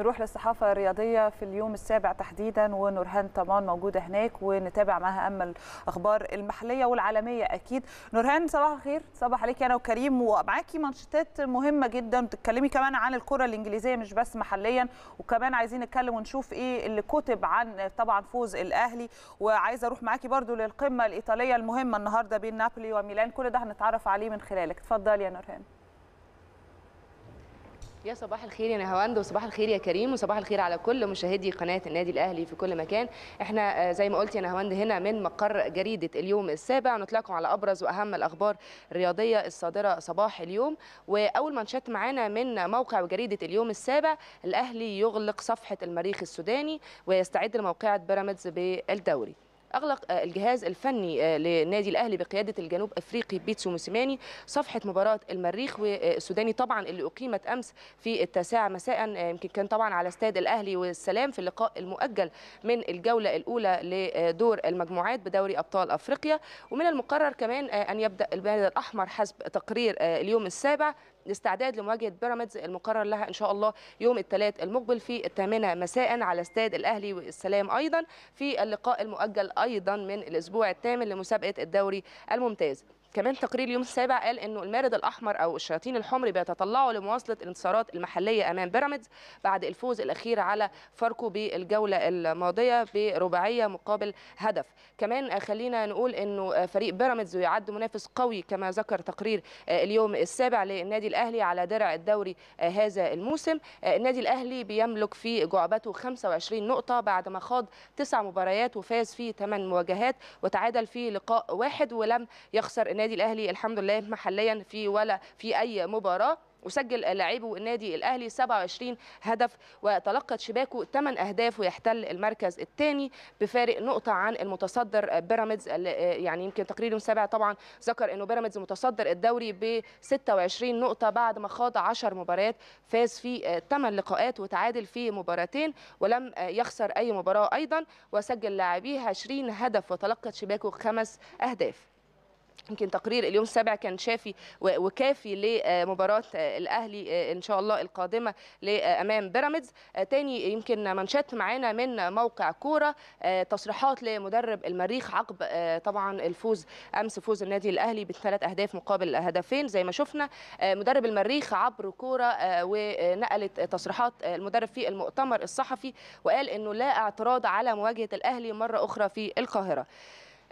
نروح للصحافه الرياضيه في اليوم السابع تحديدا ونورهان طمان موجوده هناك ونتابع معها اما الاخبار المحليه والعالميه اكيد نورهان صباح الخير صباح عليكي انا وكريم ومعاكي منشطات مهمه جدا بتتكلمي كمان عن الكره الانجليزيه مش بس محليا وكمان عايزين نتكلم ونشوف ايه اللي كتب عن طبعا فوز الاهلي وعايزه اروح معاكي برضو للقمه الايطاليه المهمه النهارده بين نابولي وميلان كل ده هنتعرف عليه من خلالك اتفضلي يا نورهان يا صباح الخير يا نهاوند وصباح الخير يا كريم وصباح الخير على كل مشاهدي قناه النادي الاهلي في كل مكان احنا آه، زي ما قلت يا نهاوند هنا من مقر جريده اليوم السابع نطلعكم على ابرز واهم الاخبار الرياضيه الصادره صباح اليوم واول منشات معانا من موقع جريده اليوم السابع الاهلي يغلق صفحه المريخ السوداني ويستعد لموقعه بيراميدز بالدوري أغلق آه، الجهاز الفني آه، لنادي الأهلي بقيادة الجنوب أفريقي بيتسو موسيماني صفحة مباراة المريخ والسوداني آه، طبعا اللي أقيمت أمس في التاسعة مساء يمكن كان طبعا على استاد الأهلي والسلام في اللقاء المؤجل من الجولة الأولى لدور المجموعات بدوري أبطال أفريقيا ومن المقرر كمان أن يبدأ البلد الأحمر حسب تقرير اليوم السابع الاستعداد لمواجهه بيراميدز المقرر لها ان شاء الله يوم الثلاث المقبل في الثامنه مساء على استاد الاهلي والسلام ايضا في اللقاء المؤجل ايضا من الاسبوع الثامن لمسابقه الدوري الممتاز كمان تقرير اليوم السابع قال انه المارد الاحمر او الشياطين الحمر بيتطلعوا لمواصله الانتصارات المحليه امام بيراميدز بعد الفوز الاخير على فاركو بالجوله الماضيه برباعيه مقابل هدف كمان خلينا نقول انه فريق بيراميدز يعد منافس قوي كما ذكر تقرير اليوم السابع للنادي الاهلي على درع الدوري هذا الموسم النادي الاهلي بيملك في جعبته 25 نقطه بعد ما خاض تسع مباريات وفاز في 8 مواجهات وتعادل في لقاء واحد ولم يخسر النادي الاهلي الحمد لله محليا في ولا في اي مباراه وسجل لاعبو النادي الاهلي 27 هدف وتلقت شباكه 8 اهداف ويحتل المركز الثاني بفارق نقطه عن المتصدر بيراميدز يعني يمكن تقرير سابع طبعا ذكر انه بيراميدز متصدر الدوري ب 26 نقطه بعد ما خاض 10 مباريات فاز في 8 لقاءات وتعادل في مباراتين ولم يخسر اي مباراه ايضا وسجل لاعبيه 20 هدف وتلقت شباكه خمس اهداف يمكن تقرير اليوم السابع كان شافي وكافي لمباراه آه، الاهلي آه، ان شاء الله القادمه امام بيراميدز آه، تاني يمكن منشات معانا من موقع كوره تصريحات لمدرب المريخ عقب طبعا الفوز امس فوز النادي الاهلي بثلاث اهداف مقابل هدفين زي ما شفنا مدرب المريخ عبر كوره ونقلت تصريحات المدرب في المؤتمر الصحفي وقال انه لا اعتراض على مواجهه الاهلي مره اخرى في القاهره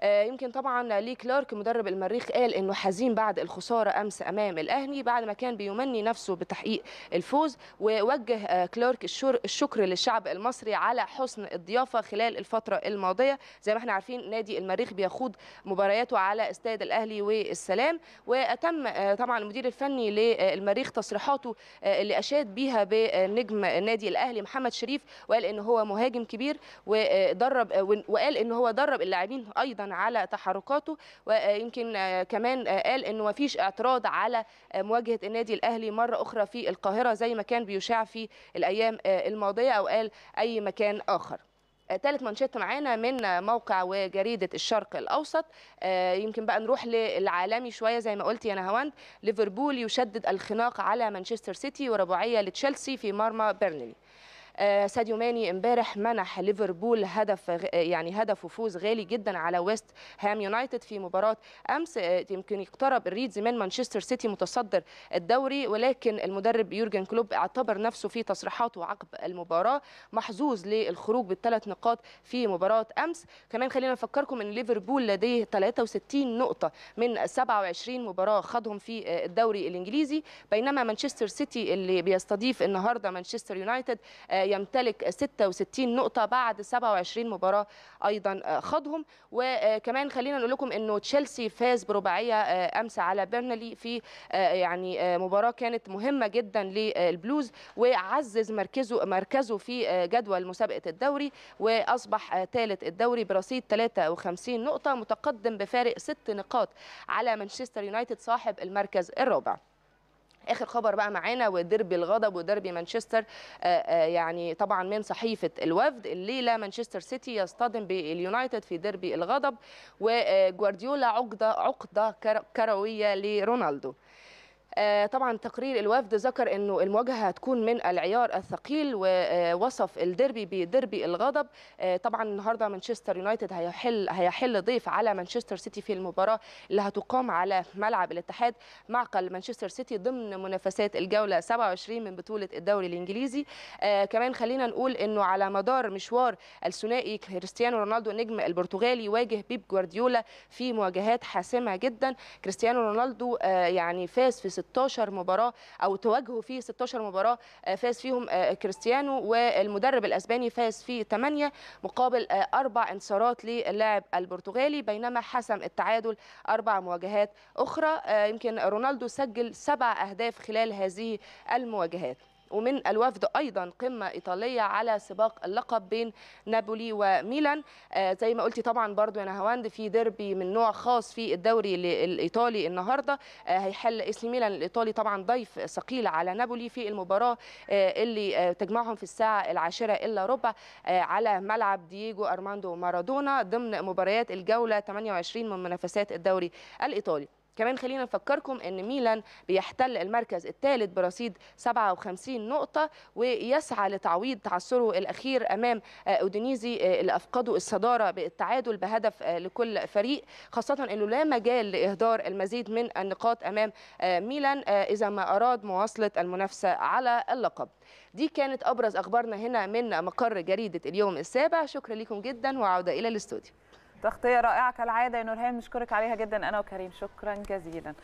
آه، يمكن طبعا لي كلارك مدرب المريخ قال انه حزين بعد الخساره امس امام الاهلي بعد ما كان بيمني نفسه بتحقيق الفوز ووجه آه، كلارك الشكر للشعب المصري على حسن الضيافه خلال الفتره الماضيه زي ما احنا عارفين نادي المريخ بيخوض مبارياته على استاد الاهلي والسلام واتم آه، طبعا المدير الفني للمريخ تصريحاته اللي اشاد بيها بنجم نادي الاهلي محمد شريف وقال ان هو مهاجم كبير ودرب وقال ان هو درب اللاعبين ايضا على تحركاته ويمكن كمان قال انه ما فيش اعتراض على مواجهه النادي الاهلي مره اخرى في القاهره زي ما كان بيشاع في الايام الماضيه او قال اي مكان اخر ثالث منشط معانا من موقع وجريدة الشرق الأوسط يمكن بقى نروح للعالمي شوية زي ما قلت يا نهاوند ليفربول يشدد الخناق على مانشستر سيتي ورباعية لتشيلسي في مرمى برنلي آه، ساديو ماني امبارح منح ليفربول هدف آه، يعني هدف وفوز غالي جدا على ويست هام يونايتد في مباراه امس آه، يمكن يقترب الريدز من مانشستر سيتي متصدر الدوري ولكن المدرب يورجن كلوب اعتبر نفسه في تصريحاته عقب المباراه محظوظ للخروج بالثلاث نقاط في مباراه امس كمان خلينا نفكركم ان ليفربول لديه 63 نقطه من 27 مباراه خاضهم في الدوري الانجليزي بينما مانشستر سيتي اللي بيستضيف النهارده مانشستر يونايتد يمتلك 66 نقطة بعد 27 مباراة أيضا آه، خاضهم وكمان خلينا نقول لكم أنه تشيلسي فاز برباعية آه، أمس على بيرنلي في آه، يعني مباراة كانت مهمة جدا للبلوز وعزز مركزه مركزه في جدول مسابقة الدوري وأصبح ثالث الدوري برصيد 53 نقطة متقدم بفارق ست نقاط على مانشستر يونايتد صاحب المركز الرابع اخر خبر بقى معانا وديربي الغضب وديربي مانشستر آه، آه، يعني طبعا من صحيفه الوفد الليله مانشستر سيتي يصطدم باليونايتد في ديربي الغضب وجوارديولا عقده عقده كرويه لرونالدو آه، طبعا تقرير الوفد ذكر انه المواجهه هتكون من العيار الثقيل ووصف آه، الديربي بديربي الغضب آه، طبعا النهارده مانشستر يونايتد هيحل هيحل ضيف على مانشستر سيتي في المباراه اللي هتقام على ملعب الاتحاد معقل مانشستر سيتي ضمن منافسات الجوله 27 من بطوله الدوري الانجليزي كمان خلينا نقول انه على مدار مشوار الثنائي كريستيانو رونالدو النجم البرتغالي يواجه بيب جوارديولا في مواجهات حاسمه جدا كريستيانو رونالدو يعني فاز في 16 مباراه او تواجهوا فيه 16 مباراه آه، فاز فيهم آه، كريستيانو والمدرب الاسباني فاز في 8 مقابل آه، اربع انتصارات للاعب البرتغالي بينما حسم التعادل اربع مواجهات اخرى يمكن رونالدو سجل سبع اهداف خلال هذه المواجهات ومن الوفد ايضا قمه ايطاليه على سباق اللقب بين نابولي وميلان آه، زي ما قلتي طبعا برضو يا نهاوند في ديربي من نوع خاص في الدوري الايطالي النهارده آه، هيحل اسم ميلان الايطالي طبعا ضيف ثقيل على نابولي في المباراه آه، اللي تجمعهم في الساعه العاشره الا ربع على ملعب دييجو ارماندو مارادونا ضمن مباريات الجوله 28 من منافسات الدوري الايطالي كمان خلينا نفكركم ان ميلان بيحتل المركز الثالث برصيد 57 نقطه ويسعى لتعويض تعثره الاخير امام آه، اودينيزي آه، اللي افقدوا الصداره بالتعادل بهدف آه، لكل فريق خاصه انه لا مجال لاهدار المزيد من النقاط امام ميلان اذا ما اراد مواصله المنافسه على اللقب دي كانت ابرز اخبارنا هنا من مقر جريده اليوم السابع شكرا لكم جدا وعوده الى الاستوديو تغطيه رائعه كالعاده يا نورهان نشكرك عليها جدا انا وكريم شكرا جزيلا